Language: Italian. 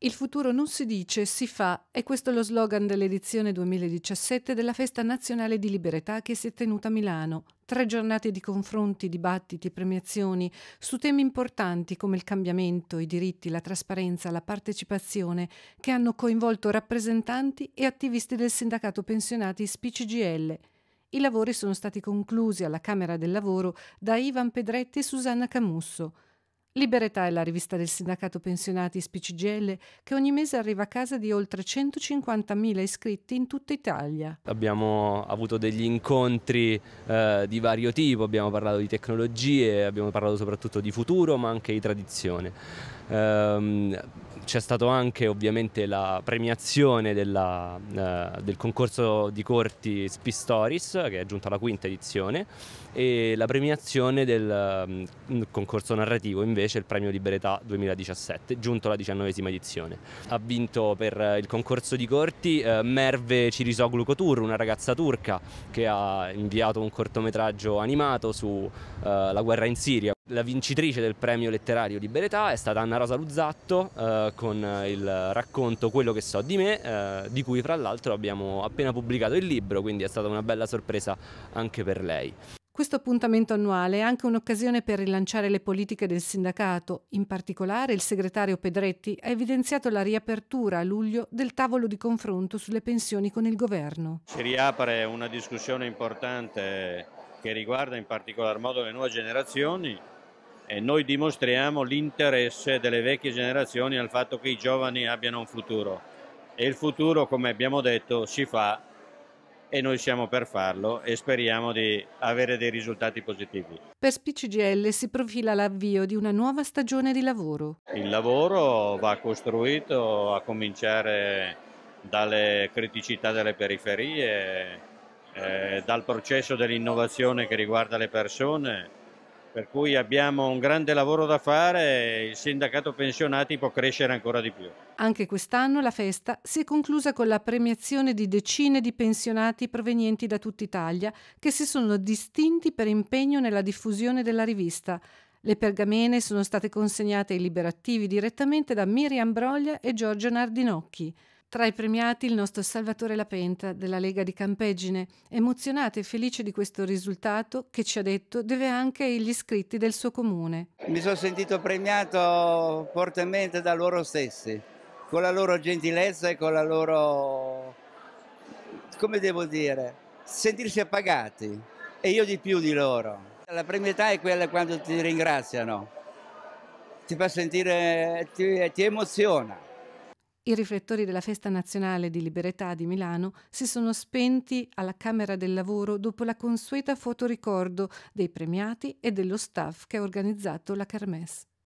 Il futuro non si dice, si fa, è questo lo slogan dell'edizione 2017 della Festa Nazionale di Libertà che si è tenuta a Milano. Tre giornate di confronti, dibattiti e premiazioni su temi importanti come il cambiamento, i diritti, la trasparenza, la partecipazione, che hanno coinvolto rappresentanti e attivisti del sindacato pensionati SPCGL. I lavori sono stati conclusi alla Camera del Lavoro da Ivan Pedretti e Susanna Camusso. Liberetà è la rivista del sindacato pensionati SPCGL che ogni mese arriva a casa di oltre 150.000 iscritti in tutta Italia. Abbiamo avuto degli incontri eh, di vario tipo, abbiamo parlato di tecnologie, abbiamo parlato soprattutto di futuro ma anche di tradizione. Ehm, c'è stata anche ovviamente la premiazione della, eh, del concorso di corti Spistoris che è giunta alla quinta edizione e la premiazione del um, concorso narrativo invece invece il premio Liberetà 2017, giunto alla diciannovesima edizione. Ha vinto per eh, il concorso di corti eh, Merve Cirisoglu Kotur, una ragazza turca che ha inviato un cortometraggio animato sulla eh, guerra in Siria. La vincitrice del premio letterario Liberetà è stata Anna Rosa Luzzatto eh, con il racconto Quello che so di me, eh, di cui fra l'altro abbiamo appena pubblicato il libro, quindi è stata una bella sorpresa anche per lei. Questo appuntamento annuale è anche un'occasione per rilanciare le politiche del sindacato. In particolare il segretario Pedretti ha evidenziato la riapertura a luglio del tavolo di confronto sulle pensioni con il governo. Si riapre una discussione importante che riguarda in particolar modo le nuove generazioni e noi dimostriamo l'interesse delle vecchie generazioni al fatto che i giovani abbiano un futuro e il futuro, come abbiamo detto, si fa e noi siamo per farlo e speriamo di avere dei risultati positivi. Per Spicigl si profila l'avvio di una nuova stagione di lavoro. Il lavoro va costruito a cominciare dalle criticità delle periferie, eh, dal processo dell'innovazione che riguarda le persone per cui abbiamo un grande lavoro da fare e il sindacato pensionati può crescere ancora di più. Anche quest'anno la festa si è conclusa con la premiazione di decine di pensionati provenienti da tutta Italia che si sono distinti per impegno nella diffusione della rivista. Le pergamene sono state consegnate ai liberattivi direttamente da Miriam Broglia e Giorgio Nardinocchi. Tra i premiati il nostro Salvatore Lapenta della Lega di Campegine, emozionato e felice di questo risultato che ci ha detto deve anche agli iscritti del suo comune. Mi sono sentito premiato fortemente da loro stessi, con la loro gentilezza e con la loro, come devo dire, sentirsi appagati e io di più di loro. La premietà è quella quando ti ringraziano, ti fa sentire, ti, ti emoziona i riflettori della Festa Nazionale di Libertà di Milano si sono spenti alla Camera del Lavoro dopo la consueta fotoricordo dei premiati e dello staff che ha organizzato la Kermesse.